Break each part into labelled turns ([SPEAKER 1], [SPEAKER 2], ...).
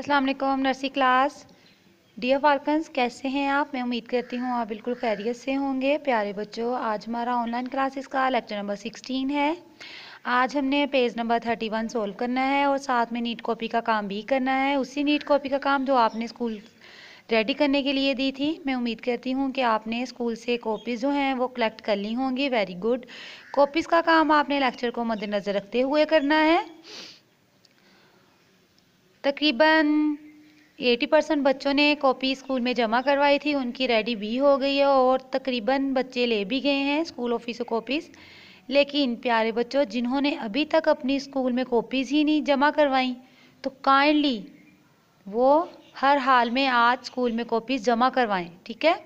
[SPEAKER 1] अस्सलाम वालेकुम नर्सी क्लास डियर फाल्कन्स कैसे हैं आप मैं उम्मीद करती हूँ आप बिल्कुल खैरियत से होंगे प्यारे बच्चों आज हमारा ऑनलाइन क्लासेस का लेक्चर नंबर सिक्सटीन है आज हमने page number thirty one solve करना है और साथ में नीट कॉपी का काम भी करना है उसी नीट कॉपी का काम जो आपने स्कूल रेडी करने के लिए दी थी मैं उम्मीद करती हूँ कि आपने स्कूल से कॉपीज़ जो हैं वो कलेक्ट कर ली होंगी वेरी गुड कॉपीज़ का काम आपने लेक्चर को मद्देनज़र रखते हुए करना है तकरीबन 80 परसेंट बच्चों ने कॉपी स्कूल में जमा करवाई थी उनकी रेडी भी हो गई है और तकरीबन बच्चे ले भी गए हैं स्कूल ऑफिस से कॉपीज़ लेकिन प्यारे बच्चों जिन्होंने अभी तक अपनी स्कूल में कॉपीज़ ही नहीं जमा करवाई तो काइंडली वो हर हाल में आज स्कूल में कॉपीज़ जमा करवाएं ठीक है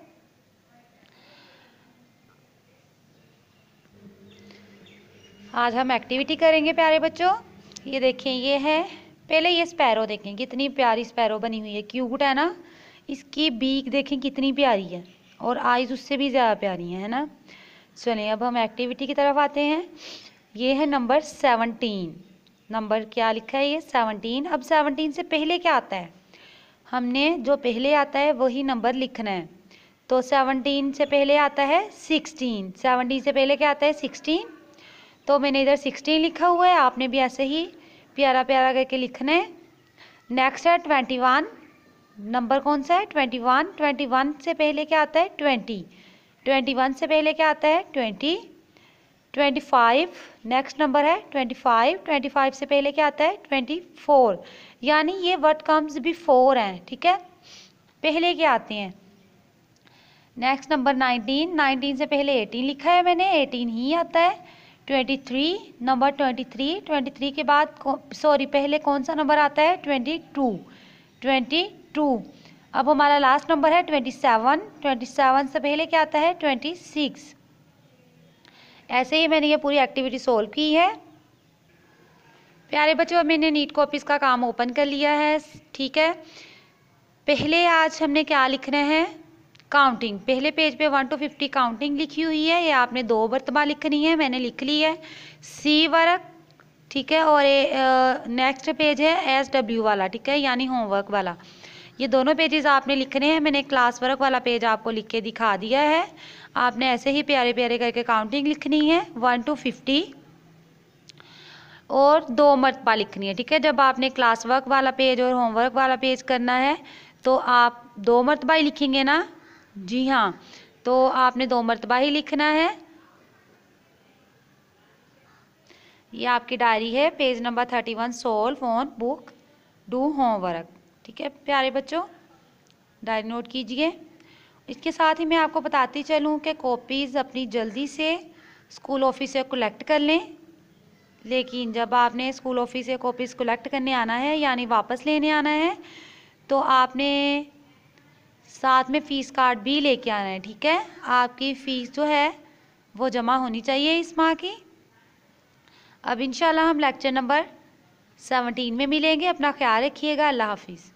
[SPEAKER 1] आज हम एक्टिविटी करेंगे प्यारे बच्चों ये देखें ये है पहले ये स्पैरो देखें कितनी प्यारी स्पैरो बनी हुई है क्यूट है ना इसकी बीक देखें कितनी प्यारी है और आइज़ उससे भी ज़्यादा प्यारी है ना चलें अब हम एक्टिविटी की तरफ आते हैं ये है नंबर सेवनटीन नंबर क्या लिखा है ये सेवनटीन अब सेवनटीन से पहले क्या आता है हमने जो पहले आता है वही नंबर लिखना है तो सेवनटीन से पहले आता है सिक्सटीन सेवनटीन से पहले क्या आता है सिक्सटीन तो मैंने इधर सिक्सटीन लिखा हुआ है आपने भी ऐसे ही प्यारा प्यारा करके लिखने नेक्स्ट है ट्वेंटी वन नंबर कौन सा है ट्वेंटी वन ट्वेंटी वन से पहले क्या आता है ट्वेंटी ट्वेंटी वन से पहले क्या आता है twenty twenty five next number है ट्वेंटी फाइव ट्वेंटी फाइव से पहले क्या आता है ट्वेंटी फोर यानी ये वर्ड कम्स भी फोर हैं ठीक है पहले क्या आते हैं नेक्स्ट नंबर नाइनटीन नाइनटीन से पहले एटीन लिखा है मैंने एटीन ही आता है twenty three number twenty three twenty three के बाद सॉरी पहले कौन सा नंबर आता है ट्वेंटी टू ट्वेंटी टू अब हमारा लास्ट नंबर है ट्वेंटी सेवन ट्वेंटी सेवन से पहले क्या आता है ट्वेंटी सिक्स ऐसे ही मैंने ये पूरी एक्टिविटी सोल्व की है प्यारे बच्चों मैंने नीट कॉपीज का काम ओपन कर लिया है ठीक है पहले आज हमने क्या लिखना है काउंटिंग पहले पेज पे वन टू फिफ्टी काउंटिंग लिखी हुई है ये आपने दो मरतबा लिखनी है मैंने लिख ली है सी वर्क ठीक है और ये नेक्स्ट पेज है एस डब्ल्यू वाला ठीक है यानी होमवर्क वाला ये दोनों पेजेस आपने लिखने हैं मैंने क्लास वर्क वाला पेज आपको लिख के दिखा दिया है आपने ऐसे ही प्यारे प्यारे करके काउंटिंग लिखनी है वन टू फिफ्टी और दो मरतबा लिखनी है ठीक है जब आपने क्लास वर्क वाला पेज और होमवर्क वाला पेज करना है तो आप दो मरतबा ही लिखेंगे ना जी हाँ तो आपने दो मरतबा ही लिखना है ये आपकी डायरी है page number thirty one solve phone book do homework ठीक है प्यारे बच्चों डायरी नोट कीजिए इसके साथ ही मैं आपको बताती चलूँ कि कॉपीज़ अपनी जल्दी से स्कूल ऑफिस से कलेक्ट कर लें लेकिन जब आपने स्कूल ऑफिस से कॉपीज़ कलेक्ट करने आना है यानी वापस लेने आना है तो आपने साथ में फ़ीस कार्ड भी लेके आना है ठीक है आपकी फ़ीस जो है वो जमा होनी चाहिए इस माह की अब इंशाल्लाह हम लेक्चर नंबर सेवनटीन में मिलेंगे अपना ख्याल रखिएगा अल्लाह हाफिज़